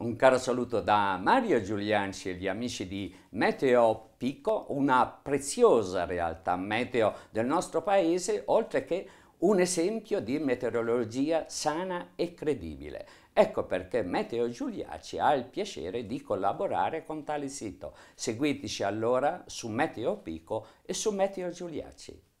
Un caro saluto da Mario Giulianci e gli amici di Meteo Pico, una preziosa realtà meteo del nostro paese, oltre che un esempio di meteorologia sana e credibile. Ecco perché Meteo Giuliaci ha il piacere di collaborare con tale sito. Seguiteci allora su Meteo Pico e su Meteo Giuliaci.